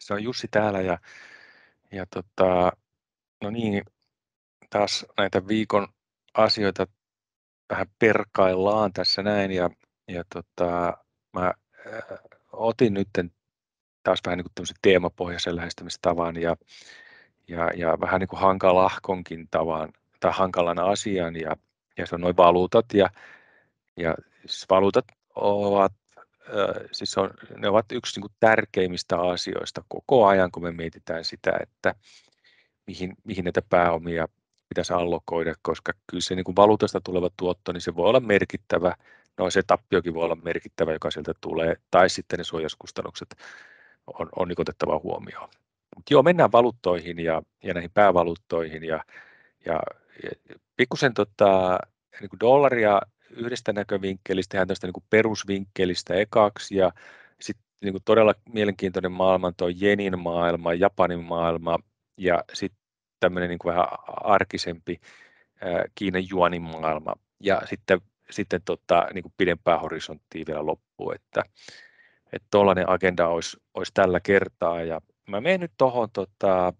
Se on Jussi täällä ja, ja tota, no niin, taas näitä viikon asioita vähän perkaillaan tässä näin ja, ja tota, mä äh, otin nyt taas vähän niin kuin teemapohjaisen lähestymistavan ja, ja, ja vähän niin kuin hankalahkonkin tavan tai hankalan asian ja, ja se on noin valuutat ja, ja siis valuutat ovat siis on, ne ovat yksi niin kuin tärkeimmistä asioista koko ajan, kun me mietitään sitä, että mihin, mihin näitä pääomia pitäisi allokoida, koska kyllä se niin kuin valuutasta tuleva tuotto, niin se voi olla merkittävä, no se tappiokin voi olla merkittävä, joka sieltä tulee, tai sitten ne suojauskustannukset on, on niin otettava huomioon. Mut joo, mennään valuuttoihin ja, ja näihin päävaluuttoihin ja, ja, ja pikkusen tota, niin dollaria yhdestä näkövinkkelistä, ihan tästä niin perusvinkkelistä ekaksi ja sitten niin todella mielenkiintoinen maailma, tuo Jenin maailma, Japanin maailma ja sitten tämmöinen niin vähän arkisempi Kiinan juonin maailma ja sitten, sitten tota, niin kuin pidempää horisonttia vielä loppuun, että tuollainen agenda olisi, olisi tällä kertaa ja mä menen nyt tuohon tota,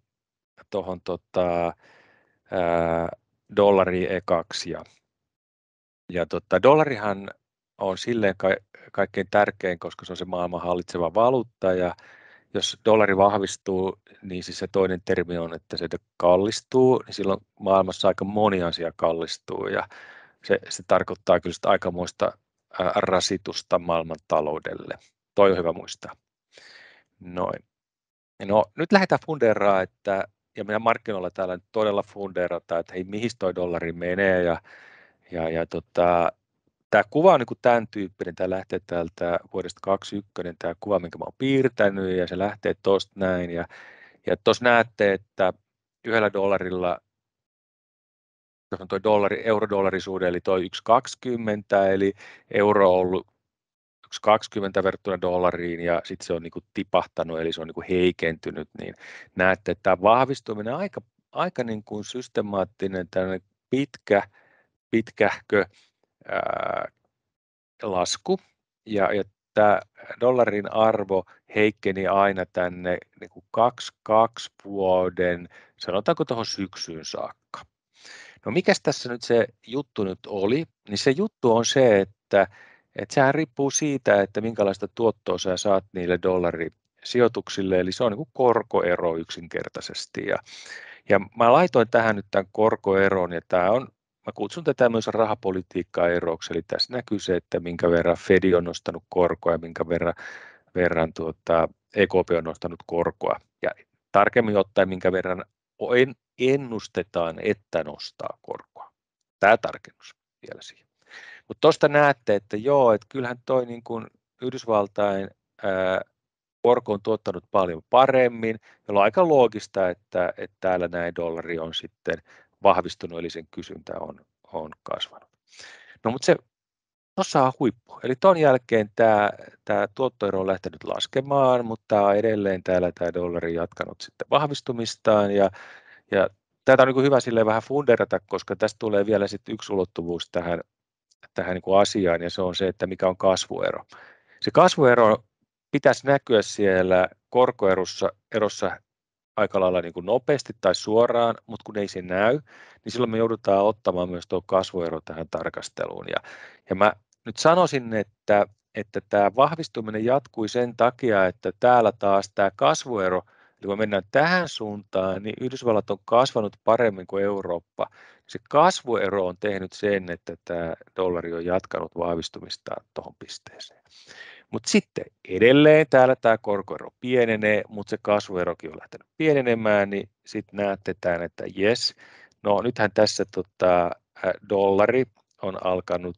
tohon, tota, ää, dollariin ekaksi ja ja tota, dollarihan on silleen ka- kaikkein tärkein, koska se on se maailman hallitseva valuutta ja jos dollari vahvistuu, niin siis se toinen termi on, että se kallistuu, niin silloin maailmassa aika moni asia kallistuu ja se, se tarkoittaa kyllä sitä aikamoista rasitusta maailman taloudelle. Toi on hyvä muistaa. Noin. No, nyt lähdetään funderaa että ja meidän markkinoilla täällä nyt todella funderataan, että hei, mihin toi dollari menee ja ja, ja tota, tämä kuva on niin tämän tyyppinen, tämä lähtee täältä vuodesta 2021, tämä kuva, minkä olen piirtänyt, ja se lähtee tuosta näin. Ja, ja tuossa näette, että yhdellä dollarilla, jos on tuo dollari, eurodollarisuuden, eli tuo 1,20, eli euro on ollut 20 verrattuna dollariin ja sitten se on niin kuin tipahtanut, eli se on niin kuin heikentynyt, niin näette, että tämä vahvistuminen on aika, aika niinku systemaattinen, pitkä, pitkähkö ää, lasku. Ja, ja tämä dollarin arvo heikkeni aina tänne niin kuin kaksi kaksi vuoden, sanotaanko tuohon syksyyn saakka. No mikä tässä nyt se juttu nyt oli? Niin se juttu on se, että, että sehän riippuu siitä, että minkälaista tuottoa sä saat niille dollarisijoituksille, eli se on niin kuin korkoero yksinkertaisesti. Ja, ja mä laitoin tähän nyt tämän korkoeron, ja tämä on mä kutsun tätä myös rahapolitiikka-eroksi, eli tässä näkyy se, että minkä verran Fed on nostanut korkoa ja minkä verran, verran tuota, EKP on nostanut korkoa. Ja tarkemmin ottaen, minkä verran ennustetaan, että nostaa korkoa. Tämä tarkennus vielä siihen. Mutta tuosta näette, että joo, että kyllähän toi niin kuin Yhdysvaltain ää, korko on tuottanut paljon paremmin, jolloin on aika loogista, että, että täällä näin dollari on sitten vahvistunut, eli sen kysyntä on, on kasvanut. No mutta se osaa huippu. Eli tuon jälkeen tämä, tämä tuottoero on lähtenyt laskemaan, mutta edelleen täällä tämä dollari jatkanut sitten vahvistumistaan. Ja, ja tätä on niin hyvä sille vähän funderata, koska tästä tulee vielä sitten yksi ulottuvuus tähän, tähän niin asiaan, ja se on se, että mikä on kasvuero. Se kasvuero pitäisi näkyä siellä korkoerossa erossa aika lailla niin kuin nopeasti tai suoraan, mutta kun ei se näy, niin silloin me joudutaan ottamaan myös tuo kasvuero tähän tarkasteluun. Ja, ja mä nyt sanoisin, että, että tämä vahvistuminen jatkui sen takia, että täällä taas tämä kasvuero, eli kun mennään tähän suuntaan, niin Yhdysvallat on kasvanut paremmin kuin Eurooppa. Se kasvuero on tehnyt sen, että tämä dollari on jatkanut vahvistumistaan tuohon pisteeseen. Mutta sitten edelleen täällä tämä korkoero pienenee, mutta se kasvuerokin on lähtenyt pienenemään, niin sitten näette tämän, että jes, no nythän tässä tota, dollari on alkanut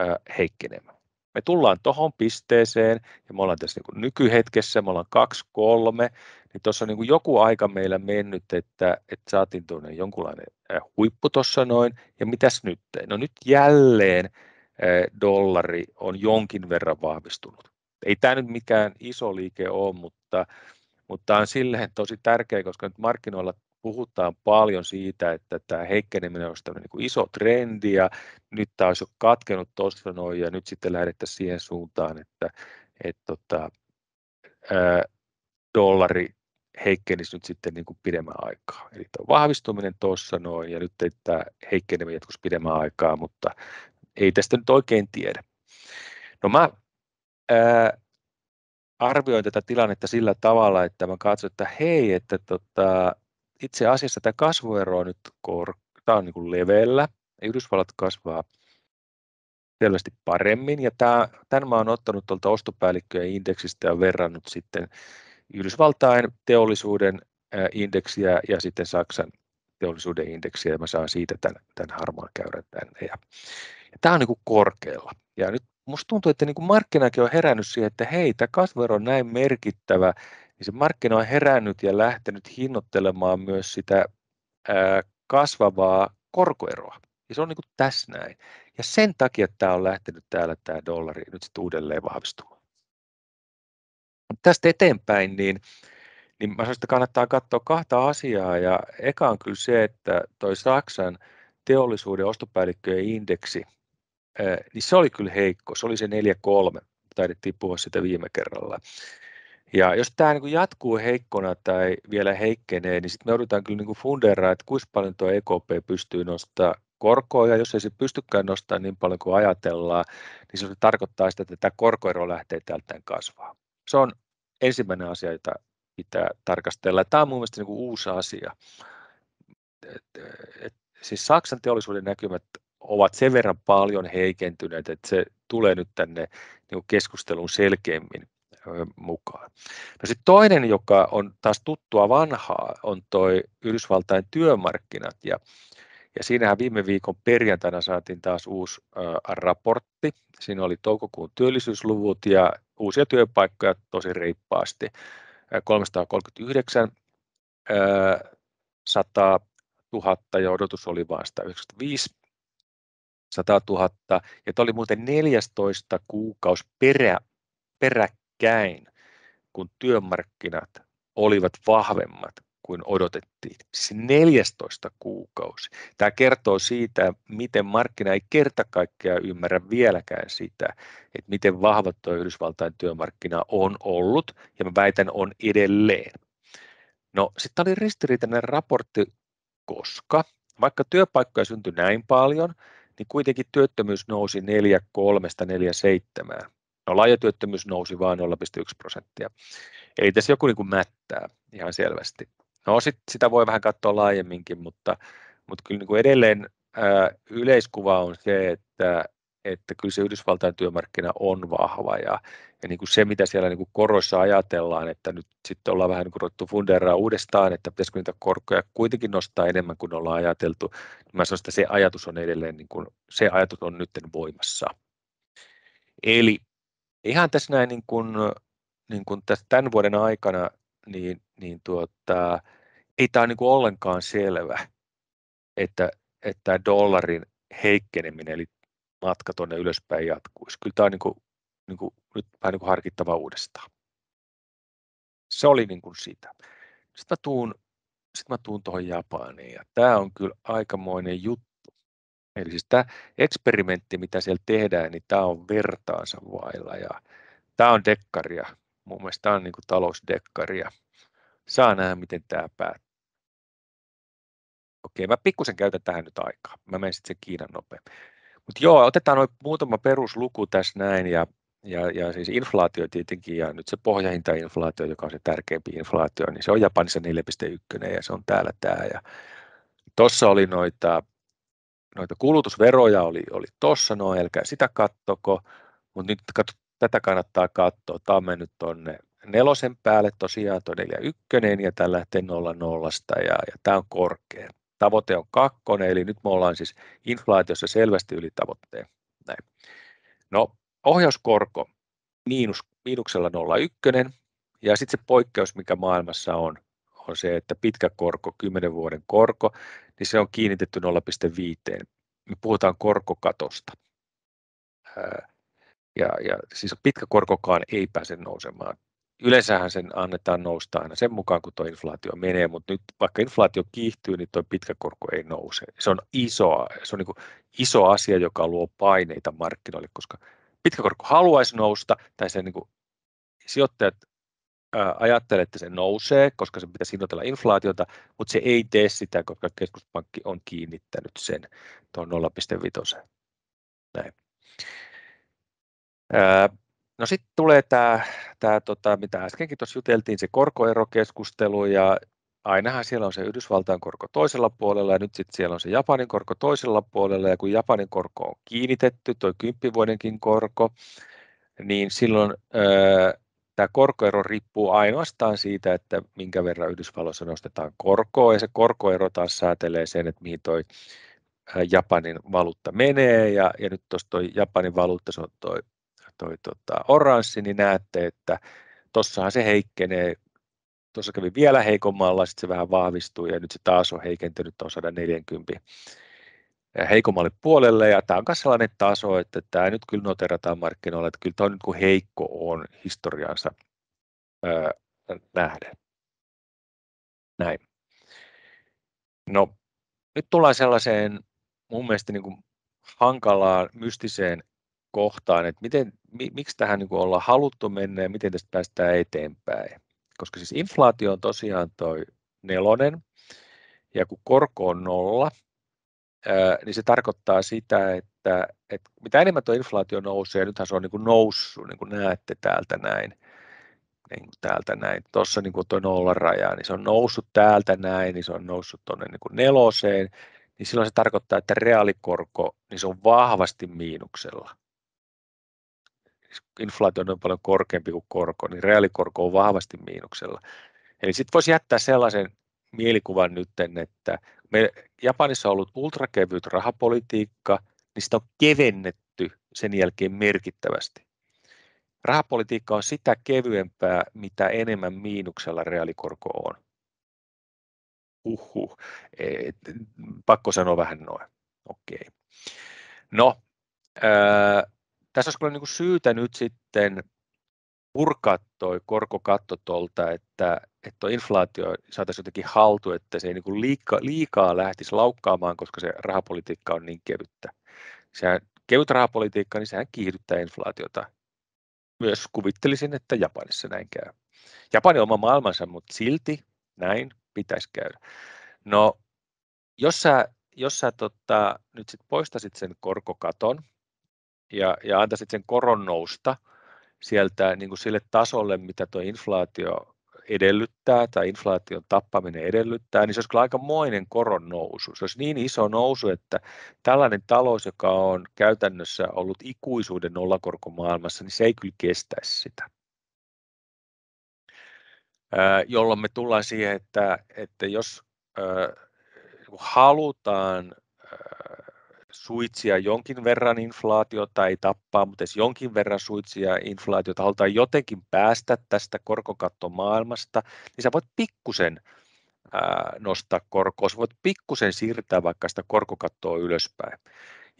äh, heikkenemään. Me tullaan tuohon pisteeseen ja me ollaan tässä niin kuin nykyhetkessä, me ollaan kaksi, kolme, niin tuossa on niin joku aika meillä mennyt, että, että saatiin tuonne jonkunlainen huippu tuossa noin, ja mitäs nyt? No nyt jälleen dollari on jonkin verran vahvistunut ei tämä nyt mikään iso liike ole, mutta, mutta tämä on silleen tosi tärkeä, koska nyt markkinoilla puhutaan paljon siitä, että tämä heikkeneminen olisi tämmöinen niin iso trendi ja nyt tämä olisi jo katkenut tuossa noin ja nyt sitten lähdettäisiin siihen suuntaan, että et tota, ää, dollari heikkenisi nyt sitten niin kuin pidemmän aikaa. Eli tuo vahvistuminen tuossa noin ja nyt tämä heikkeneminen jatkuisi pidemmän aikaa, mutta ei tästä nyt oikein tiedä. No mä Öö, arvioin tätä tilannetta sillä tavalla, että mä katsoin, että hei, että tota, itse asiassa tämä kasvuero on nyt kor- tää on niin kuin leveällä. Yhdysvallat kasvaa selvästi paremmin ja tämä, tämän mä oon ottanut tuolta ostopäällikköjen indeksistä ja verrannut sitten Yhdysvaltain teollisuuden indeksiä ja sitten Saksan teollisuuden indeksiä ja mä saan siitä tämän, tämän harmaan käyrän tänne. Ja, ja tämä on niin kuin korkealla. Ja nyt musta tuntuu, että niin markkinakin on herännyt siihen, että hei, tämä kasvero on näin merkittävä, niin se markkina on herännyt ja lähtenyt hinnoittelemaan myös sitä ää, kasvavaa korkoeroa. Ja se on niin tässä näin. Ja sen takia tämä on lähtenyt täällä tämä dollari nyt sitten uudelleen vahvistumaan. Tästä eteenpäin, niin, niin mä sanoisin, että kannattaa katsoa kahta asiaa. Ja eka on kyllä se, että toi Saksan teollisuuden ostopäällikköjen indeksi, niin se oli kyllä heikko. Se oli se 4-3. Taidettiin puhua sitä viime kerralla. Ja jos tämä niin jatkuu heikkona tai vielä heikkenee, niin sitten me odotetaan kyllä niin funderaa, että kuinka paljon tuo EKP pystyy nostamaan korkoa, ja jos ei se pystykään nostamaan niin paljon kuin ajatellaan, niin se tarkoittaa sitä, että tämä korkoero lähtee tältään kasvaa. Se on ensimmäinen asia, jota pitää tarkastella. Tämä on mun mielestä niin kuin uusi asia. Et, et, siis Saksan teollisuuden näkymät ovat sen verran paljon heikentyneet, että se tulee nyt tänne niin keskustelun selkeämmin mukaan. No sitten toinen, joka on taas tuttua vanhaa, on tuo Yhdysvaltain työmarkkinat. Ja, ja siinähän viime viikon perjantaina saatiin taas uusi raportti. Siinä oli toukokuun työllisyysluvut ja uusia työpaikkoja tosi reippaasti. 339 100 000 ja odotus oli vain 195 100 000, ja tämä oli muuten 14 kuukaus perä, peräkkäin, kun työmarkkinat olivat vahvemmat kuin odotettiin. Siis 14 kuukausi. Tämä kertoo siitä, miten markkina ei kerta kaikkea ymmärrä vieläkään sitä, että miten vahva tuo Yhdysvaltain työmarkkina on ollut, ja mä väitän on edelleen. No sitten oli ristiriitainen raportti, koska vaikka työpaikkoja syntyi näin paljon, niin kuitenkin työttömyys nousi 4,3-4,7. No laajatyöttömyys nousi vain 0,1 prosenttia. Eli tässä joku niin kuin mättää ihan selvästi. No sit, sitä voi vähän katsoa laajemminkin, mutta, mutta kyllä niin kuin edelleen ää, yleiskuva on se, että että kyllä se Yhdysvaltain työmarkkina on vahva ja, ja niin kuin se, mitä siellä niin kuin koroissa ajatellaan, että nyt sitten ollaan vähän niin ruvettu funderaa uudestaan, että pitäisikö niitä korkoja kuitenkin nostaa enemmän kuin ollaan ajateltu, niin mä sanon, että se ajatus on edelleen, niin kuin, se ajatus on nyt voimassa. Eli ihan tässä näin niin kuin, niin kuin tässä tämän vuoden aikana, niin, niin tuota, ei tämä ole niin kuin ollenkaan selvä, että, että dollarin heikkeneminen, eli matka tuonne ylöspäin jatkuisi. Kyllä tämä on niin kuin, niin kuin, nyt vähän niin kuin harkittava uudestaan. Se oli niin kuin sitä. Sitten mä tuun, sitten mä tuun tuohon Japaniin ja tämä on kyllä aikamoinen juttu. Eli siis tämä eksperimentti, mitä siellä tehdään, niin tämä on vertaansa vailla ja tämä on dekkaria. Mun mielestä tämä on niin kuin talousdekkaria. Saa nähdä, miten tämä päättyy okei, mä pikkusen käytän tähän nyt aikaa. Mä menen sitten sen Kiinan nopeammin. Mutta joo, otetaan noin muutama perusluku tässä näin ja, ja, ja siis inflaatio tietenkin ja nyt se pohjahintainflaatio, joka on se tärkeämpi inflaatio, niin se on Japanissa 4,1 ja se on täällä tämä. Ja tuossa oli noita, noita kulutusveroja oli, oli tuossa noin, älkää sitä kattoko, mutta nyt katso, tätä kannattaa katsoa. Tämä on mennyt tuonne nelosen päälle tosiaan tuo 4,1 ja tämä lähtee nolla nollasta ja, ja tämä on korkea tavoite on kakkonen, eli nyt me ollaan siis inflaatiossa selvästi yli tavoitteen. Näin. No, ohjauskorko miinus, miinuksella 0,1, ja sitten se poikkeus, mikä maailmassa on, on se, että pitkä korko, 10 vuoden korko, niin se on kiinnitetty 0,5. Me puhutaan korkokatosta. Ja, ja siis pitkä korkokaan ei pääse nousemaan yleensähän sen annetaan nousta aina sen mukaan, kun tuo inflaatio menee, mutta nyt vaikka inflaatio kiihtyy, niin tuo pitkä korko ei nouse. Se on iso, se on niin iso asia, joka luo paineita markkinoille, koska pitkä korko haluaisi nousta, tai sen niin sijoittajat ajattelee, että se nousee, koska se pitäisi hinnoitella inflaatiota, mutta se ei tee sitä, koska keskuspankki on kiinnittänyt sen tuon 0,5. Näin. Ää, No sitten tulee tämä, tää, tota, mitä äskenkin tuossa juteltiin, se korkoerokeskustelu ja ainahan siellä on se Yhdysvaltain korko toisella puolella ja nyt sitten siellä on se Japanin korko toisella puolella ja kun Japanin korko on kiinnitetty, tuo kymppivuodenkin korko, niin silloin tämä korkoero riippuu ainoastaan siitä, että minkä verran Yhdysvalloissa nostetaan korkoa ja se korkoero taas säätelee sen, että mihin toi Japanin valuutta menee ja, ja nyt tuossa toi Japanin valuutta, se on toi toi tota, oranssi, niin näette, että tuossahan se heikkenee. Tuossa kävi vielä heikommalla, sitten se vähän vahvistui ja nyt se taas on heikentynyt tuon 140 heikommalle puolelle. Ja tämä on myös sellainen taso, että tämä nyt kyllä noterataan markkinoilla, että kyllä tämä on nyt kuin heikko on historiansa öö, nähden. Näin. No, nyt tullaan sellaiseen mun mielestä niin kuin hankalaan mystiseen kohtaan, että miten, mi, miksi tähän niin ollaan haluttu mennä ja miten tästä päästään eteenpäin. Koska siis inflaatio on tosiaan toi nelonen, ja kun korko on nolla, ää, niin se tarkoittaa sitä, että, että mitä enemmän tuo inflaatio nousee, ja nythän se on niin kuin noussut, niin kuin näette täältä näin, niin kuin täältä näin, tuossa niin tuo nollan raja, niin se on noussut täältä näin, niin se on noussut tuonne niin neloseen, niin silloin se tarkoittaa, että reaalikorko niin se on vahvasti miinuksella inflaatio on paljon korkeampi kuin korko, niin reaalikorko on vahvasti miinuksella. Eli sitten voisi jättää sellaisen mielikuvan nyt, että me Japanissa on ollut ultrakevyt rahapolitiikka, niin sitä on kevennetty sen jälkeen merkittävästi. Rahapolitiikka on sitä kevyempää, mitä enemmän miinuksella reaalikorko on. Uhu, Et, pakko sanoa vähän noin. Okei. Okay. No, ää, tässä olisi kyllä niin syytä nyt sitten purkaa toi korkokatto tuolta, että, että inflaatio saataisiin jotenkin haltu, että se ei niin liika, liikaa lähtisi laukkaamaan, koska se rahapolitiikka on niin kevyttä. Sehän, kevyt rahapolitiikka, niin sehän kiihdyttää inflaatiota. Myös kuvittelisin, että Japanissa näin käy. Japani on oma maailmansa, mutta silti näin pitäisi käydä. No, jos sä, jos sä tota, nyt sit poistasit sen korkokaton, ja, ja antaisit sen koron nousta sieltä niin kuin sille tasolle, mitä tuo inflaatio edellyttää tai inflaation tappaminen edellyttää, niin se olisi kyllä aikamoinen koron nousu. Se olisi niin iso nousu, että tällainen talous, joka on käytännössä ollut ikuisuuden nollakorkomaailmassa, niin se ei kyllä kestäisi sitä jolloin me tullaan siihen, että, että jos halutaan suitsia jonkin verran inflaatiota, ei tappaa, mutta edes jonkin verran suitsia inflaatiota, halutaan jotenkin päästä tästä korkokattomaailmasta, niin sä voit pikkusen nostaa korkoa, sä voit pikkusen siirtää vaikka sitä korkokattoa ylöspäin.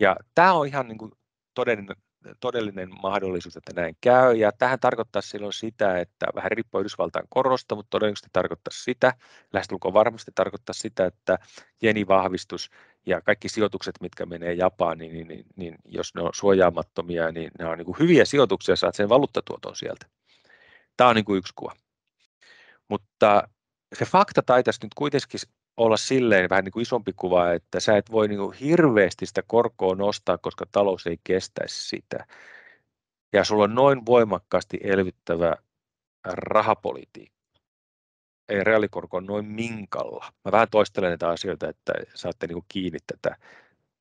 Ja tämä on ihan niin kuin todellinen, todellinen mahdollisuus, että näin käy, ja tähän tarkoittaa silloin sitä, että vähän riippuu Yhdysvaltain korosta, mutta todennäköisesti tarkoittaa sitä, lähestulkoon varmasti tarkoittaa sitä, että jeni vahvistus ja kaikki sijoitukset, mitkä menee Japaniin, niin, niin, niin jos ne on suojaamattomia, niin ne on niin kuin hyviä sijoituksia, saat sen valuuttatuoton sieltä. Tämä on niin kuin yksi kuva. Mutta se fakta taitaisi nyt kuitenkin olla silleen vähän niin kuin isompi kuva, että sä et voi niin kuin hirveästi sitä korkoa nostaa, koska talous ei kestäisi sitä. Ja sulla on noin voimakkaasti elvyttävä rahapolitiikka ei reaalikorko on noin minkalla. Mä vähän toistelen näitä asioita, että saatte niin kiinni tätä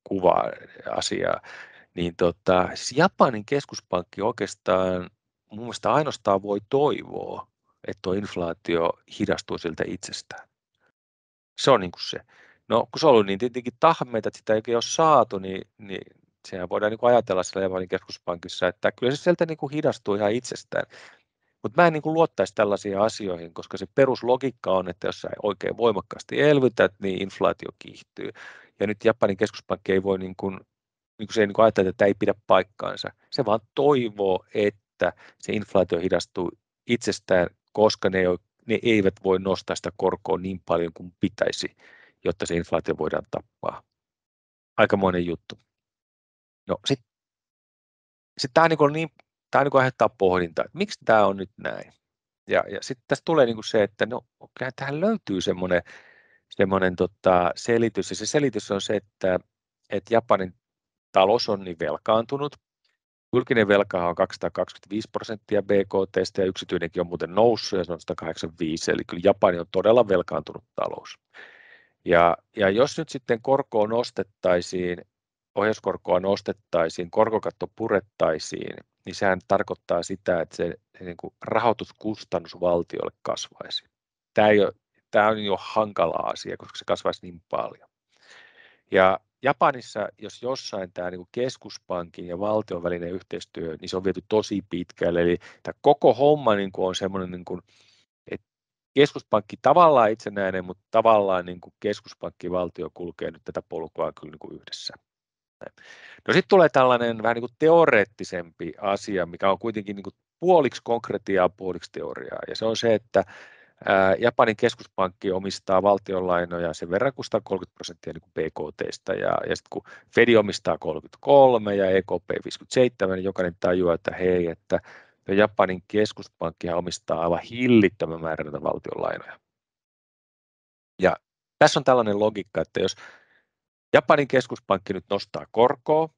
kuvaa asiaa. Niin tota, siis Japanin keskuspankki oikeastaan mun mielestä ainoastaan voi toivoa, että tuo inflaatio hidastuu siltä itsestään. Se on niin kuin se. No kun se on ollut niin tietenkin tahmeita, että sitä ei ole saatu, niin, niin sehän voidaan niin kuin ajatella siellä Japanin keskuspankissa, että kyllä se sieltä niin kuin hidastuu ihan itsestään. Mutta mä en niin luottaisi tällaisiin asioihin, koska se peruslogiikka on, että jos sä oikein voimakkaasti elvytät, niin inflaatio kiihtyy. Ja nyt Japanin keskuspankki ei voi niin kuin, niin kuin se ei niin kuin että tämä ei pidä paikkaansa. Se vaan toivoo, että se inflaatio hidastuu itsestään, koska ne, ei ole, ne eivät voi nostaa sitä korkoa niin paljon kuin pitäisi, jotta se inflaatio voidaan tappaa. Aikamoinen juttu. No sitten sit tämä on niinku niin, tämä niin aiheuttaa pohdintaa, että miksi tämä on nyt näin. Ja, ja sitten tässä tulee niin kuin se, että no, okay, tähän löytyy semmoinen, semmoinen tota, selitys, ja se selitys on se, että, että Japanin talous on niin velkaantunut, Julkinen velka on 225 prosenttia BKT ja yksityinenkin on muuten noussut ja se on 185, eli kyllä Japani on todella velkaantunut talous. Ja, ja jos nyt sitten korkoa nostettaisiin, ohjauskorkoa nostettaisiin, korkokatto purettaisiin, niin sehän tarkoittaa sitä, että se, se niin kuin rahoituskustannus valtiolle kasvaisi. Tämä, ei ole, tämä on jo hankala asia, koska se kasvaisi niin paljon. Ja Japanissa, jos jossain tämä niin keskuspankin ja valtion välinen yhteistyö, niin se on viety tosi pitkälle. Eli tämä koko homma niin kuin on semmoinen, niin kuin, että keskuspankki tavallaan itsenäinen, mutta tavallaan niin kuin keskuspankki valtio kulkee nyt tätä polkua kyllä niin kuin yhdessä poispäin. No sitten tulee tällainen vähän niin kuin teoreettisempi asia, mikä on kuitenkin niin kuin puoliksi konkretiaa, puoliksi teoriaa, ja se on se, että Japanin keskuspankki omistaa valtionlainoja sen verran kuin 130 prosenttia niin BKT, ja, ja sitten kun Fed omistaa 33 ja EKP 57, niin jokainen tajuaa, että hei, että no Japanin keskuspankki omistaa aivan hillittömän määrän valtionlainoja. Ja tässä on tällainen logiikka, että jos Japanin keskuspankki nyt nostaa korkoa,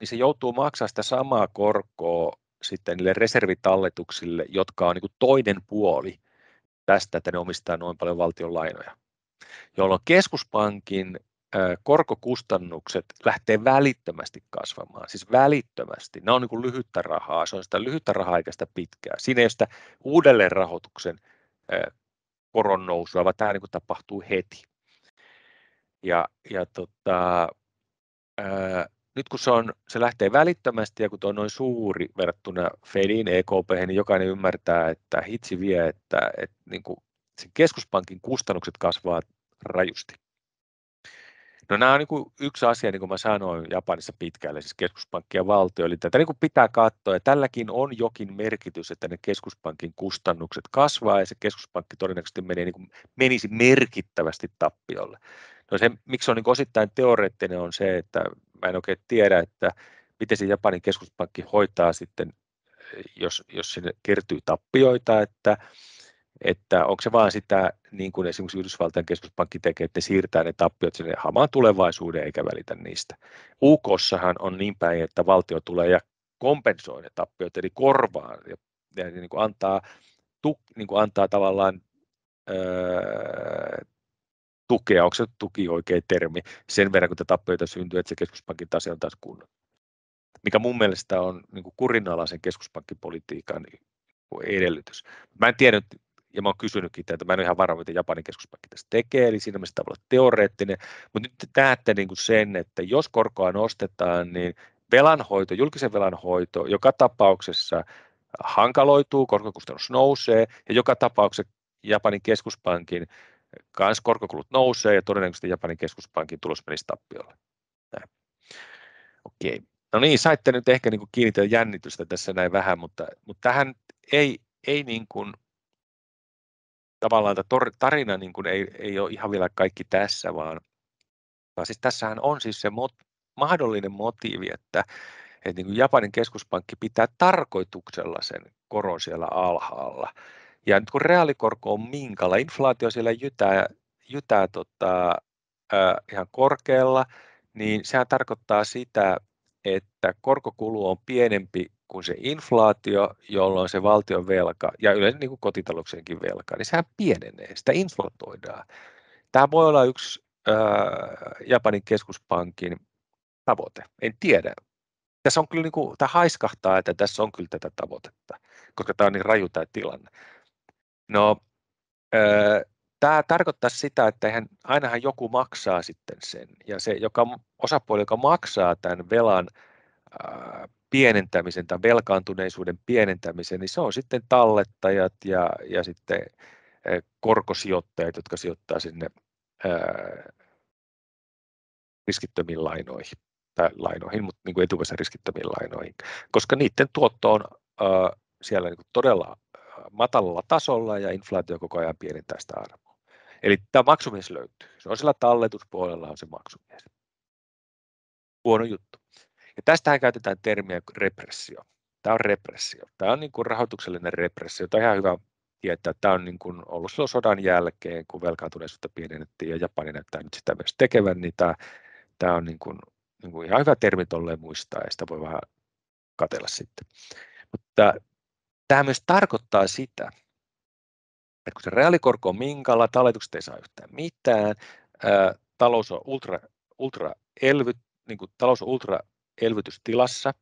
niin se joutuu maksamaan sitä samaa korkoa sitten niille reservitalletuksille, jotka on niin toinen puoli tästä, että ne omistaa noin paljon valtion lainoja, jolloin keskuspankin korkokustannukset lähtee välittömästi kasvamaan, siis välittömästi. Nämä on niin lyhyttä rahaa, se on sitä lyhyttä rahaa eikä sitä pitkää. Siinä ei ole sitä uudelleenrahoituksen koron nousua, vaan tämä niin tapahtuu heti. Ja, ja tota, ää, nyt kun se, on, se lähtee välittömästi ja kun tuo on noin suuri verrattuna Fedin EKP, niin jokainen ymmärtää, että hitsi vie, että, että niin kuin sen keskuspankin kustannukset kasvaa rajusti. No nämä on niin kuin yksi asia, niin kuin mä sanoin Japanissa pitkälle, siis keskuspankki ja valtio, eli tätä niin kuin pitää katsoa, ja tälläkin on jokin merkitys, että ne keskuspankin kustannukset kasvaa, ja se keskuspankki todennäköisesti menee, niin kuin, menisi merkittävästi tappiolle. No se, miksi se on niin osittain teoreettinen, on se, että mä en oikein tiedä, että miten se Japanin keskuspankki hoitaa sitten, jos, jos sinne kertyy tappioita, että että onko se vaan sitä, niin kuin esimerkiksi Yhdysvaltain keskuspankki tekee, että ne siirtää ne tappiot sinne hamaan tulevaisuuden eikä välitä niistä. UKssahan on niin päin, että valtio tulee ja kompensoi ne tappiot, eli korvaa ja, ja niin kuin antaa, tuk, niin kuin antaa tavallaan öö, tukea, onko se tuki oikea termi, sen verran kun tappioita syntyy, että se keskuspankin tase on taas kunnon. Mikä mun mielestä on niin kuin kurinalaisen keskuspankkipolitiikan niinku edellytys. Mä en tiedä, ja mä oon kysynytkin tätä, mä en ole ihan varma, mitä Japanin keskuspankki tässä tekee, eli siinä mielessä tavallaan teoreettinen, mutta nyt te näette niin kuin sen, että jos korkoa nostetaan, niin velanhoito, julkisen velanhoito joka tapauksessa hankaloituu, korkokustannus nousee, ja joka tapauksessa Japanin keskuspankin kanssa korkokulut nousee, ja todennäköisesti Japanin keskuspankin tulos menisi tappiolle. Okei. No niin, saitte nyt ehkä niin kuin kiinnitellä jännitystä tässä näin vähän, mutta, mutta tähän ei, ei niin kuin tavallaan tämä tarina niin kuin ei, ei ole ihan vielä kaikki tässä, vaan, vaan siis tässähän on siis se mot, mahdollinen motiivi, että, että niin kuin Japanin keskuspankki pitää tarkoituksella sen koron siellä alhaalla. Ja nyt kun reaalikorko on minkalla, inflaatio siellä jytää, jytää tota, äh, ihan korkealla, niin sehän tarkoittaa sitä, että korkokulu on pienempi kuin se inflaatio, jolloin se valtion velka ja yleensä niin kotitalouksienkin velka, niin sehän pienenee, sitä inflatoidaan. Tämä voi olla yksi äh, Japanin keskuspankin tavoite, en tiedä. Tässä on kyllä, niin kuin, tämä haiskahtaa, että tässä on kyllä tätä tavoitetta, koska tämä on niin raju tämä tilanne. No, äh, tämä tarkoittaa sitä, että eihän, ainahan joku maksaa sitten sen. Ja se joka, osapuoli, joka maksaa tämän velan ää, pienentämisen tai velkaantuneisuuden pienentämisen, niin se on sitten tallettajat ja, ja sitten ää, korkosijoittajat, jotka sijoittaa sinne ää, riskittömiin lainoihin tai lainoihin, mutta niin etuvässä riskittömiin lainoihin, koska niiden tuotto on ää, siellä niin todella matalalla tasolla ja inflaatio koko ajan pienentää sitä arvoa. Eli tämä maksumies löytyy. Se on sillä talletuspuolella on se maksumies. Huono juttu. Ja tästähän käytetään termiä repressio. Tämä on repressio. Tämä on niin kuin rahoituksellinen repressio. Tämä on ihan hyvä tietää. Tämä on niin kuin ollut silloin sodan jälkeen, kun velkaantuneisuutta pienennettiin ja Japani näyttää nyt sitä myös tekevän, niin tämä, tämä on niin kuin, niin kuin ihan hyvä termi tolleen muistaa ja sitä voi vähän katella sitten. Mutta tämä myös tarkoittaa sitä, että kun se reaalikorko on minkalla, talletukset ei saa yhtään mitään, ää, talous on ultra, ultra elvyt, niin kuin talous on ultra elvytystilassa,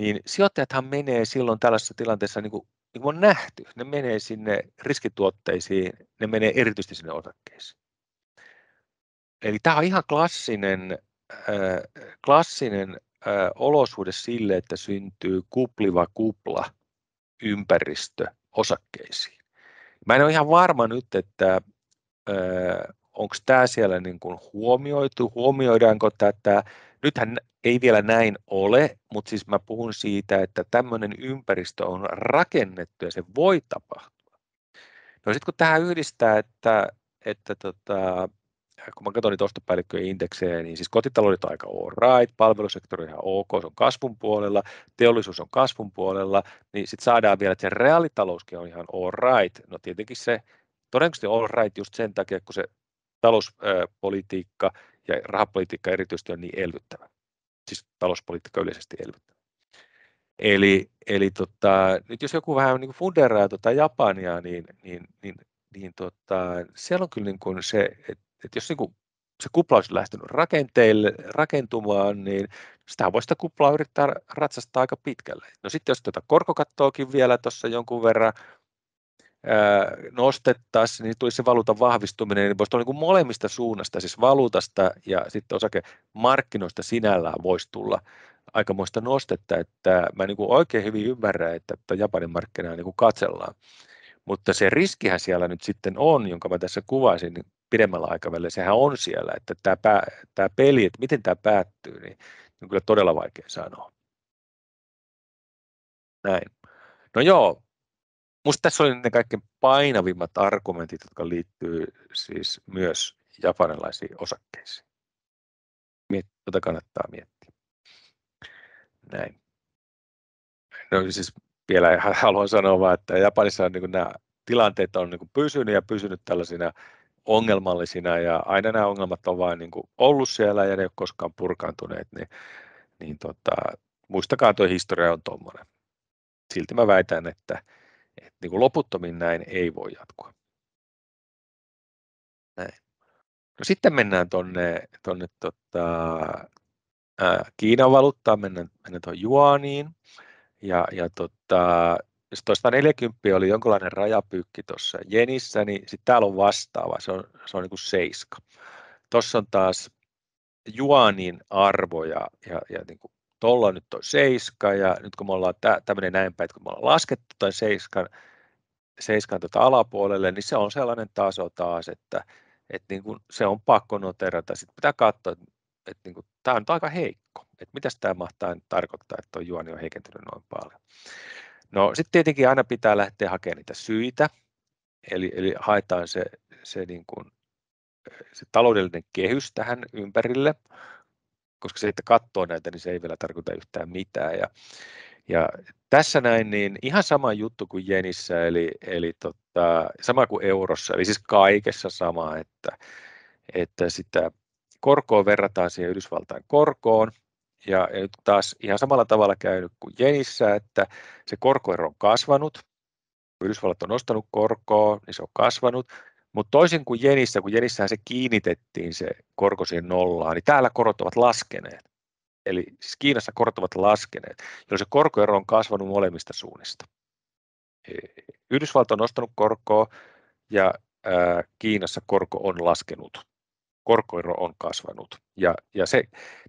niin sijoittajathan menee silloin tällaisessa tilanteessa, niin kuin, niin kuin on nähty, ne menee sinne riskituotteisiin, ne menee erityisesti sinne osakkeisiin. Eli tämä on ihan klassinen, klassinen äh, olosuhde sille, että syntyy kupliva kupla ympäristö osakkeisiin. Mä en ole ihan varma nyt, että onko tämä siellä niin kuin huomioitu, huomioidaanko tätä. Nythän ei vielä näin ole, mutta siis mä puhun siitä, että tämmöinen ympäristö on rakennettu ja se voi tapahtua. No sitten kun tähän yhdistää, että, että tota, kun mä katson niitä ostopäällikköjen indeksejä, niin siis kotitaloudet on aika all right, palvelusektori on ihan ok, se on kasvun puolella, teollisuus on kasvun puolella, niin sitten saadaan vielä, että se reaalitalouskin on ihan all right. No tietenkin se todennäköisesti all right just sen takia, kun se talouspolitiikka ja rahapolitiikka erityisesti on niin elvyttävä. Siis talouspolitiikka yleisesti elvyttävä. Eli, eli tota, nyt jos joku vähän niin funderaa tota Japania, niin, niin, niin, niin tota, siellä on kyllä niin kuin se, että että jos niin kuin se kupla olisi lähtenyt rakenteille, rakentumaan, niin sitä voi sitä kuplaa yrittää ratsastaa aika pitkälle. No sitten jos tätä tota korkokattoakin vielä tuossa jonkun verran nostettaisiin, niin tulisi se valuutan vahvistuminen, niin voisi tulla niin kuin molemmista suunnasta, siis valuutasta ja sitten osakemarkkinoista sinällään voisi tulla aikamoista nostetta, että mä niin kuin oikein hyvin ymmärrän, että Japanin markkinaa niin kuin katsellaan. Mutta se riskihän siellä nyt sitten on, jonka mä tässä kuvasin, niin pidemmällä aikavälillä, sehän on siellä, että tämä, tämä peli, että miten tämä päättyy, niin, niin kyllä todella vaikea sanoa. Näin. No joo, Musta tässä oli ne kaikkein painavimmat argumentit, jotka liittyy siis myös japanilaisiin osakkeisiin. Miet, tota kannattaa miettiä. Näin. No siis vielä haluan sanoa vaan, että Japanissa on niin kuin nämä tilanteet on niin kuin pysynyt ja pysynyt tällaisina ongelmallisina ja aina nämä ongelmat on vain niin kuin ollut siellä ja ne ei ole koskaan purkaantuneet, niin, niin tota, muistakaa tuo historia on tuommoinen. Silti mä väitän, että, että niin kuin loputtomin näin ei voi jatkua. Näin. No sitten mennään tuonne tonne, tota, Kiinan valuuttaan, mennään, mennään tuohon Juaniin. Ja, ja tota, 140 oli jonkinlainen rajapyykki tuossa Jenissä, niin sitten täällä on vastaava, se on, se on niin kuin seiska. Tuossa on taas juanin arvo ja, ja, ja niin kuin tuolla nyt on seiska ja nyt kun me ollaan tä, tämmöinen näin päin, että kun me ollaan laskettu tuon seiskan, seiskan tuota alapuolelle, niin se on sellainen taso taas, että, että niin kuin se on pakko noterata. Sitten pitää katsoa, että, että niin kuin, tämä on aika heikko, että mitä tämä mahtaa tarkoittaa, että tuo juoni on heikentynyt noin paljon. No sitten tietenkin aina pitää lähteä hakemaan niitä syitä, eli, eli haetaan se, se, niin kuin, se taloudellinen kehys tähän ympärille, koska se, että katsoo näitä, niin se ei vielä tarkoita yhtään mitään. Ja, ja tässä näin, niin ihan sama juttu kuin Jenissä, eli, eli tota, sama kuin eurossa, eli siis kaikessa sama, että, että sitä korkoa verrataan siihen Yhdysvaltain korkoon, ja, ja nyt taas ihan samalla tavalla käynyt kuin Jenissä, että se korkoero on kasvanut. Yhdysvallat on nostanut korkoa, niin se on kasvanut. Mutta toisin kuin Jenissä, kun Jenissähän se kiinnitettiin se korko siihen nollaan, niin täällä korot ovat laskeneet. Eli siis Kiinassa korot ovat laskeneet, jolloin se korkoero on kasvanut molemmista suunnista. E, Yhdysvallat on nostanut korkoa ja ää, Kiinassa korko on laskenut korkoero on kasvanut. Ja, ja se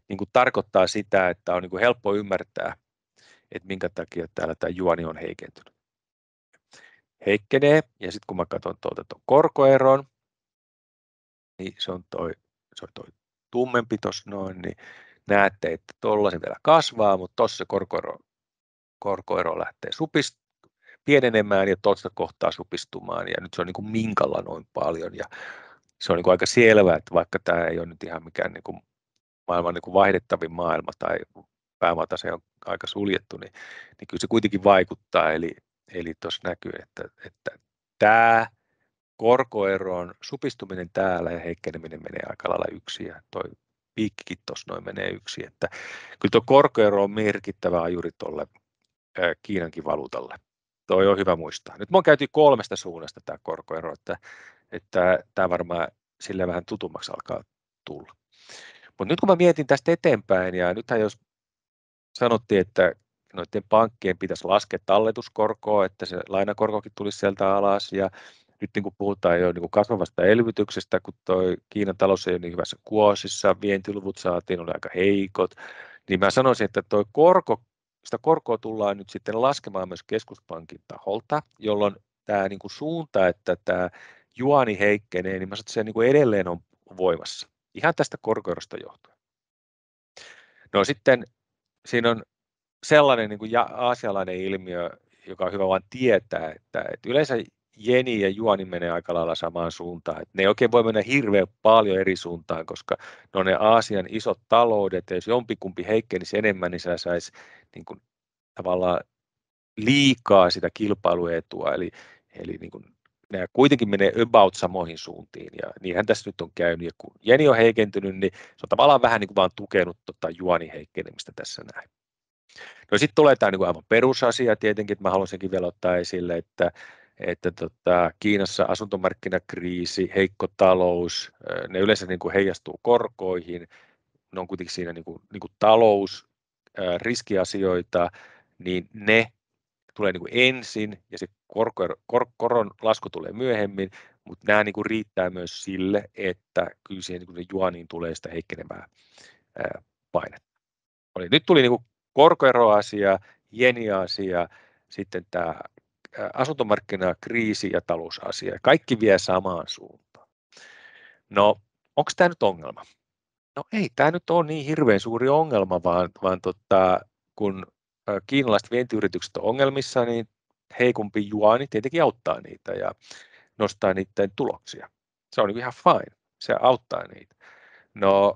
niin kuin tarkoittaa sitä, että on niin kuin helppo ymmärtää, että minkä takia täällä tämä juoni on heikentynyt. Heikkenee, ja sitten kun mä katson tuolta tuon korkoeron, niin se on toi, se on toi tummempi tuossa noin, niin näette, että tuolla se vielä kasvaa, mutta tuossa korkoero, korkoero lähtee supist, pienenemään ja tuosta kohtaa supistumaan, ja nyt se on niin kuin minkalla noin paljon, ja se on niin kuin aika selvää, että vaikka tämä ei ole nyt ihan mikään niin kuin maailman niin kuin vaihdettavin maailma tai se on aika suljettu, niin, niin kyllä se kuitenkin vaikuttaa. Eli, eli tuossa näkyy, että, että tämä korkoeron supistuminen täällä ja heikkeneminen menee aika lailla yksi ja toi piikkikin tuossa noin menee yksi. Että kyllä tuo korkoero on merkittävä ajuri tuolle Kiinankin valuutalle. Toi on hyvä muistaa. Nyt mä oon käyty kolmesta suunnasta tämä korkoero, että että tämä varmaan sille vähän tutummaksi alkaa tulla. Mutta nyt kun mä mietin tästä eteenpäin, ja nythän jos sanottiin, että noiden pankkien pitäisi laskea talletuskorkoa, että se lainakorkokin tulisi sieltä alas, ja nyt niin kuin puhutaan jo niin kuin kasvavasta elvytyksestä, kun toi Kiinan talous ei ole niin hyvässä kuosissa, vientiluvut saatiin, oli aika heikot, niin mä sanoisin, että toi korko, sitä korkoa tullaan nyt sitten laskemaan myös keskuspankin taholta, jolloin tämä niin kuin suunta, että tämä Juani heikkenee, niin mä sanon, että se niin kuin edelleen on voimassa. Ihan tästä korkoerosta johtuen. No sitten siinä on sellainen niin kuin aasialainen ilmiö, joka on hyvä vain tietää, että, että yleensä jeni ja juoni menee aika lailla samaan suuntaan. Että ne ei oikein voi mennä hirveän paljon eri suuntaan, koska ne on ne Aasian isot taloudet, ja jos jompikumpi heikkenisi enemmän, niin sä saisi niin kuin, tavallaan liikaa sitä kilpailuetua, eli, eli niin kuin nämä kuitenkin menee about samoihin suuntiin, ja niinhän tässä nyt on käynyt, ja kun jeni on heikentynyt, niin se on tavallaan vähän niin kuin vaan tukenut tota juonin heikkenemistä tässä näin. No sitten tulee tämä niin kuin aivan perusasia tietenkin, että mä senkin vielä ottaa esille, että, että tota, Kiinassa asuntomarkkinakriisi, heikko talous, ne yleensä niin kuin heijastuu korkoihin, ne on kuitenkin siinä niin kuin, niin kuin talous, riskiasioita, niin ne tulee niin kuin ensin ja se kor, koron lasku tulee myöhemmin, mutta nämä niin kuin riittää myös sille, että kyllä siihen niin kuin juaniin tulee sitä heikkenevää painetta. Oli, nyt tuli niin kuin korkoeroasia, jeniasia, sitten tämä asuntomarkkinakriisi ja talousasia. Kaikki vie samaan suuntaan. No, onko tämä nyt ongelma? No ei, tämä nyt on niin hirveän suuri ongelma, vaan, vaan tota, kun kiinalaiset vientiyritykset on ongelmissa, niin heikompi juoni niin tietenkin auttaa niitä ja nostaa niiden tuloksia. Se on niinku ihan fine, se auttaa niitä. No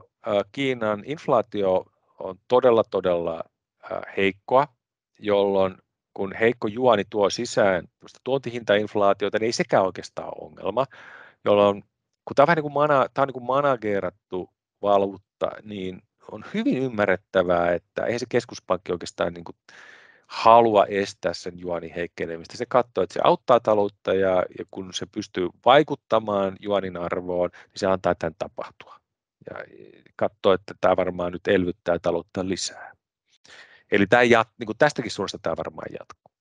Kiinan inflaatio on todella todella heikkoa, jolloin kun heikko juoni niin tuo sisään tuontihintainflaatiota, niin ei sekään oikeastaan ole ongelma, jolloin kun tämä on vähän niin kuin, mana, tämä on niin kuin manageerattu valuutta, niin on hyvin ymmärrettävää, että eihän se keskuspankki oikeastaan niin kuin halua estää sen juonin heikkenemistä. Se katsoo, että se auttaa taloutta ja, ja kun se pystyy vaikuttamaan juonin arvoon, niin se antaa tämän tapahtua. Ja e, katsoo, että tämä varmaan nyt elvyttää taloutta lisää. Eli tämä jat, niin kuin tästäkin suunnasta tämä varmaan jatkuu.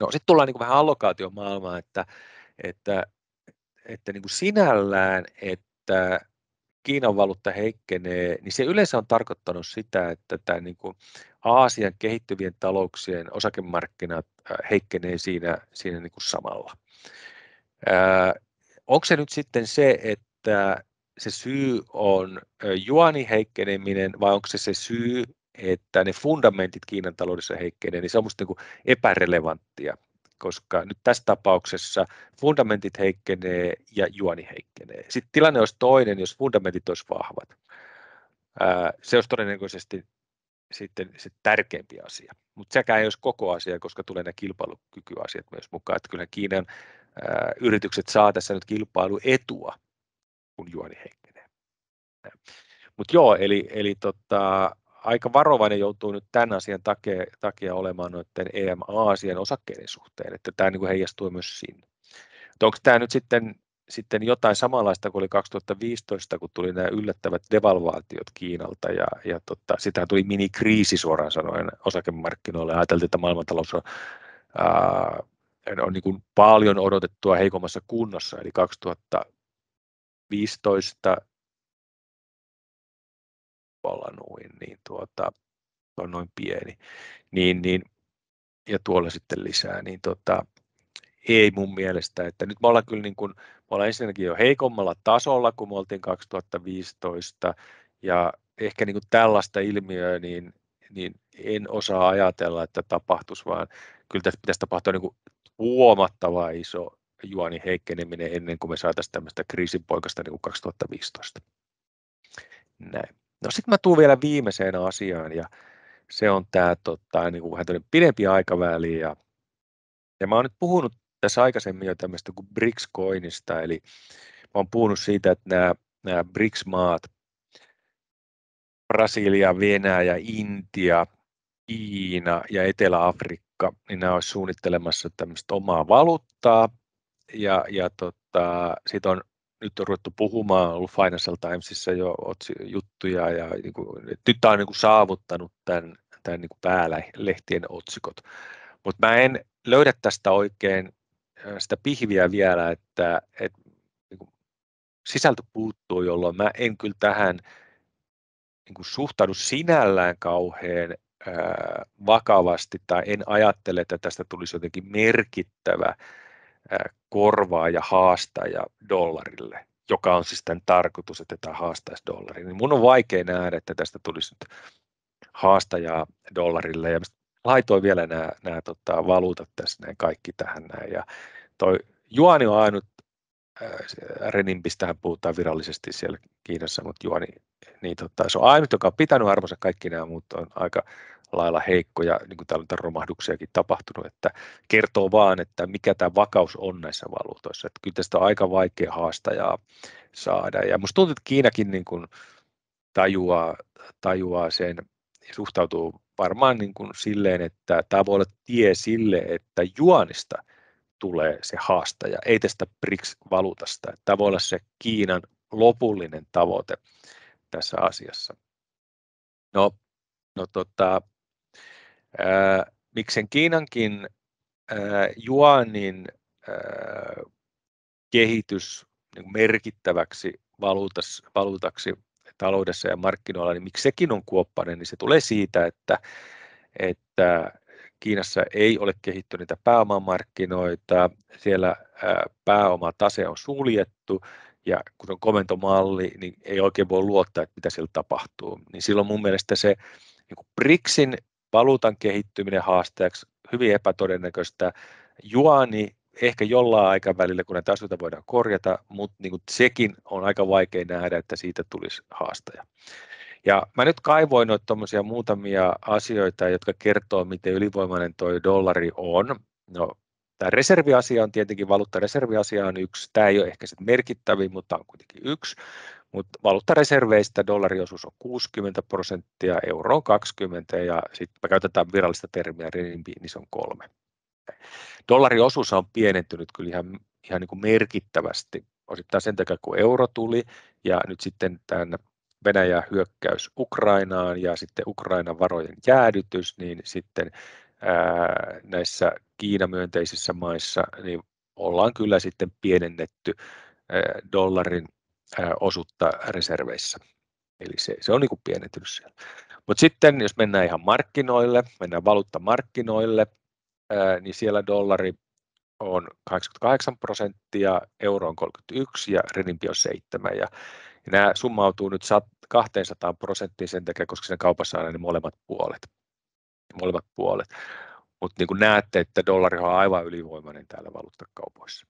No, sitten tullaan niin kuin vähän allokaatiomaailmaan, että, että, että niin kuin sinällään, että Kiinan valuutta heikkenee, niin se yleensä on tarkoittanut sitä, että tämä niin kuin Aasian kehittyvien talouksien osakemarkkinat heikkenee siinä, siinä niin kuin samalla. Ää, onko se nyt sitten se, että se syy on juani heikkeneminen vai onko se se syy, että ne fundamentit Kiinan taloudessa heikkenee, niin se on minusta niin epärelevanttia koska nyt tässä tapauksessa fundamentit heikkenee ja juoni heikkenee. Sitten tilanne olisi toinen, jos fundamentit olisi vahvat. Se olisi todennäköisesti sitten se tärkeimpi asia. Mutta sekään ei olisi koko asia, koska tulee nämä kilpailukykyasiat myös mukaan. Että kyllä Kiinan yritykset saa tässä nyt kilpailuetua, kun juoni heikkenee. Mutta joo, eli, eli tota, aika varovainen joutuu nyt tämän asian takia, takia olemaan noiden EM-Aasian osakkeiden suhteen, että tämä niin kuin heijastuu myös sinne. Onko tämä nyt sitten, sitten jotain samanlaista kuin oli 2015, kun tuli nämä yllättävät devalvaatiot Kiinalta ja, ja tota, sitä tuli minikriisi suoraan sanoen osakemarkkinoille. Ajateltiin, että maailmantalous on, ää, on niin kuin paljon odotettua heikommassa kunnossa, eli 2015 noin, niin tuota, on noin pieni, niin, niin, ja tuolla sitten lisää, niin tuota, ei mun mielestä, että nyt me ollaan kyllä niin kuin, me ollaan ensinnäkin jo heikommalla tasolla kuin me oltiin 2015, ja ehkä niin kuin tällaista ilmiöä, niin, niin en osaa ajatella, että tapahtuisi, vaan kyllä tässä pitäisi tapahtua niin kuin huomattava iso juoni heikkeneminen ennen kuin me saataisiin tämmöistä kriisinpoikasta niin kuin 2015. Näin. No sitten mä tuun vielä viimeiseen asiaan ja se on tämä tota, niin kuin vähän pidempi aikaväli ja, ja mä oon nyt puhunut tässä aikaisemmin jo tämmöistä kuin BRICS-koinista, eli mä oon puhunut siitä, että nämä, nämä BRICS-maat, Brasilia, Venäjä, Intia, Kiina ja Etelä-Afrikka, niin nämä olisi suunnittelemassa tämmöistä omaa valuuttaa, ja, ja tota, sitten on nyt on ruvettu puhumaan, on ollut Financial Timesissa jo juttuja, ja niin kuin, nyt tämä on niin kuin saavuttanut tämän, tämän niin kuin päälehtien otsikot. Mutta mä en löydä tästä oikein äh, sitä pihviä vielä, että, että niin kuin, sisältö puuttuu, jolloin mä en kyllä tähän niin kuin suhtaudu sinällään kauhean ää, äh, vakavasti tai en ajattele, että tästä tulisi jotenkin merkittävä korvaaja, haastaja dollarille, joka on siis tämän tarkoitus, että tämä haastaisi dollarin. niin mun on vaikea nähdä, että tästä tulisi nyt haastajaa dollarille. Ja laitoin vielä nämä, nämä tota, valuutat tässä näin kaikki tähän näin. Ja toi juani on ainut, renimpistähän puhutaan virallisesti siellä Kiinassa, mutta juani, niin tota, se on ainut, joka on pitänyt arvonsa kaikki nämä, mutta on aika lailla heikko ja niin kuin täällä on romahduksiakin tapahtunut, että kertoo vaan, että mikä tämä vakaus on näissä valuutoissa. Että kyllä tästä on aika vaikea haastajaa saada ja musta tuntuu, että Kiinakin niin kuin tajuaa, tajuaa sen ja suhtautuu varmaan niin kuin silleen, että tämä voi olla tie sille, että juonista tulee se haastaja, ei tästä BRICS-valuutasta. Tämä voi olla se Kiinan lopullinen tavoite tässä asiassa. No, no tota, Ää, miksen Kiinankin ää, juanin ää, kehitys niin merkittäväksi valuutas, valuutaksi taloudessa ja markkinoilla, niin miksi sekin on kuoppainen, niin se tulee siitä, että, että Kiinassa ei ole kehittyneitä pääomamarkkinoita, siellä pääomatase on suljettu ja kun on komentomalli, niin ei oikein voi luottaa, että mitä siellä tapahtuu. Niin silloin mun mielestä se niin BRICSin Valuutan kehittyminen haasteeksi, hyvin epätodennäköistä. Juani ehkä jollain aikavälillä, kun näitä asioita voidaan korjata, mutta niin kuin sekin on aika vaikea nähdä, että siitä tulisi haastaja. Ja mä nyt kaivoin noita muutamia asioita, jotka kertoo, miten ylivoimainen tuo dollari on. No, tämä reserviasia on tietenkin, valuuttareserviasia on yksi, tämä ei ole ehkä se merkittävin, mutta on kuitenkin yksi. Mutta valuuttareserveistä dollariosuus on 60 prosenttia, euro on 20 ja sitten me käytetään virallista termiä renminbi, niin se on kolme. Dollariosuus on pienentynyt kyllä ihan, ihan niin kuin merkittävästi, osittain sen takia kun euro tuli ja nyt sitten tämän Venäjän hyökkäys Ukrainaan ja sitten Ukrainan varojen jäädytys, niin sitten ää, näissä Kiina-myönteisissä maissa niin ollaan kyllä sitten pienennetty dollarin osuutta reserveissä. Eli se, se on niin kuin pienentynyt siellä. Mutta sitten jos mennään ihan markkinoille, mennään valuuttamarkkinoille, niin siellä dollari on 88 prosenttia, euro on 31 ja renimpi on 7. Ja, ja nämä summautuu nyt 200 prosenttiin sen takia, koska siinä kaupassa on ne molemmat puolet. Molemmat puolet. Mutta niin kuin näette, että dollari on aivan ylivoimainen täällä valuuttakaupoissa.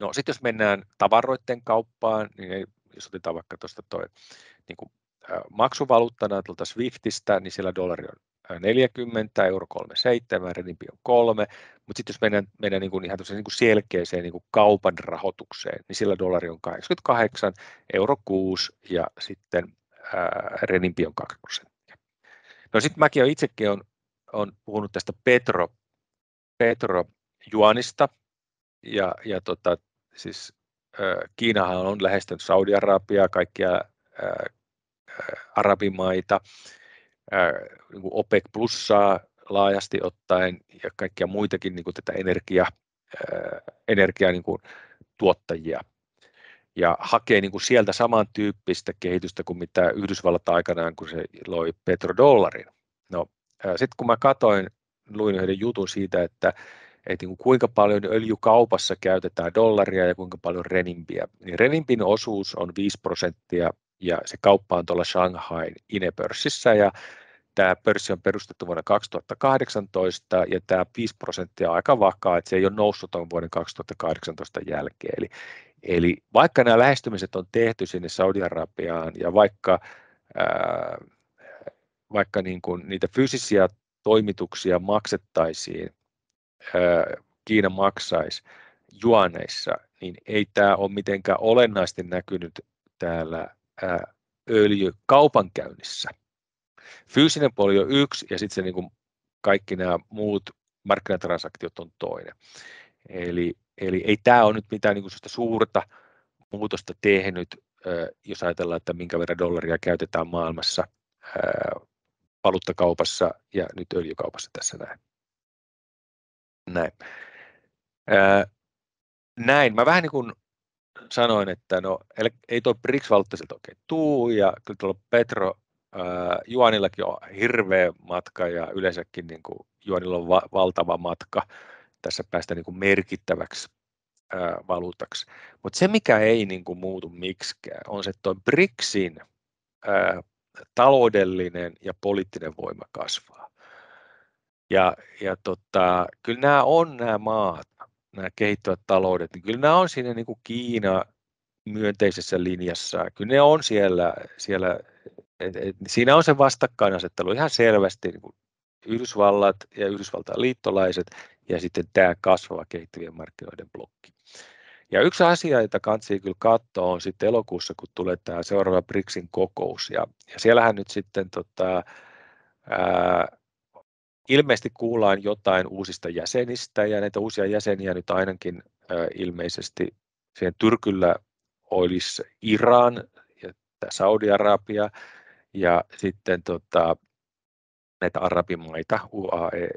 No sitten jos mennään tavaroiden kauppaan, niin ei, jos otetaan vaikka tuosta toi niin kuin, ä, maksuvaluuttana tuolta Swiftistä, niin siellä dollari on 40, euro 37, renimpi on 3, mutta sitten jos mennään, mennään niin kuin ihan niin kuin selkeäseen niin kuin kaupan rahoitukseen, niin sillä dollari on 88, euro 6 ja sitten äh, renimpi on 2 prosenttia. No sitten mäkin on itsekin on, on puhunut tästä Petro, Petro Juanista, ja, ja tota, siis Kiinahan on lähestynyt Saudi-Arabiaa, kaikkia arabimaita, niin OPEC plussaa laajasti ottaen ja kaikkia muitakin niin kuin tätä energia, energia niin kuin tuottajia ja hakee niin kuin sieltä samantyyppistä kehitystä kuin mitä Yhdysvallat aikanaan, kun se loi petrodollarin. No, sitten kun mä katoin, luin yhden jutun siitä, että että niin kuin kuinka paljon öljykaupassa käytetään dollaria ja kuinka paljon renimpiä. Niin renimpin osuus on 5 prosenttia ja se kauppa on tuolla Shanghain Ine-pörssissä ja tämä pörssi on perustettu vuonna 2018 ja tämä 5 prosenttia on aika vakaa, että se ei ole noussut tuon vuoden 2018 jälkeen. Eli, eli vaikka nämä lähestymiset on tehty sinne Saudi-Arabiaan ja vaikka, ää, vaikka niin kuin niitä fyysisiä toimituksia maksettaisiin Kiina maksaisi juaneissa, niin ei tämä ole mitenkään olennaisesti näkynyt täällä öljykaupankäynnissä. Fyysinen puoli on yksi ja sitten niin kuin kaikki nämä muut markkinatransaktiot on toinen. Eli, eli ei tämä ole nyt mitään niin kuin suurta muutosta tehnyt, jos ajatellaan, että minkä verran dollaria käytetään maailmassa valuuttakaupassa ja nyt öljykaupassa tässä näin. Näin. Ää, näin. Mä vähän niin kuin sanoin, että no ei toi Brix Valttaselta oikein tuu ja kyllä tuolla Petro ää, Juanillakin on hirveä matka ja yleensäkin niin kuin Juanilla on va- valtava matka. Tässä päästä niin kuin merkittäväksi ää, valuutaksi. Mutta se, mikä ei niin kuin muutu miksikään, on se, että tuo BRICSin ää, taloudellinen ja poliittinen voima kasvaa. Ja, ja tota, kyllä nämä on nämä maat, nämä kehittyvät taloudet, niin kyllä nämä on siinä niin kuin Kiina myönteisessä linjassa. Kyllä ne on siellä, siellä et, et, siinä on se vastakkainasettelu ihan selvästi, niin kuin Yhdysvallat ja Yhdysvaltain liittolaiset ja sitten tämä kasvava kehittyvien markkinoiden blokki. Ja yksi asia, jota kansi kyllä katsoa, on sitten elokuussa, kun tulee tämä seuraava BRICSin kokous. Ja, ja siellähän nyt sitten tota, ää, Ilmeisesti kuullaan jotain uusista jäsenistä ja näitä uusia jäseniä nyt ainakin ilmeisesti siihen tyrkyllä olisi Iran ja Saudi-Arabia ja sitten tota, näitä arabimaita, UAE,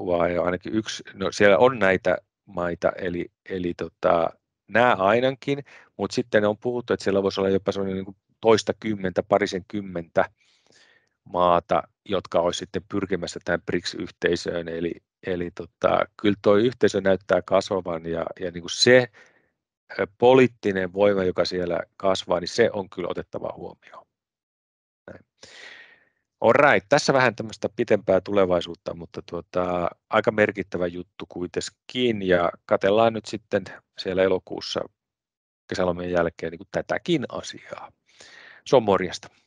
UAE on ainakin yksi, no siellä on näitä maita, eli, eli tota, nämä ainakin, mutta sitten on puhuttu, että siellä voisi olla jopa sellainen niin toista kymmentä, parisen kymmentä maata, jotka olisivat sitten pyrkimässä tähän BRICS-yhteisöön. Eli, eli tota, kyllä tuo yhteisö näyttää kasvavan ja, ja niin kuin se poliittinen voima, joka siellä kasvaa, niin se on kyllä otettava huomioon. Näin. right. tässä vähän tämmöistä pitempää tulevaisuutta, mutta tuota, aika merkittävä juttu kuitenkin ja katellaan nyt sitten siellä elokuussa kesälomien jälkeen niin kuin tätäkin asiaa. Se on morjesta.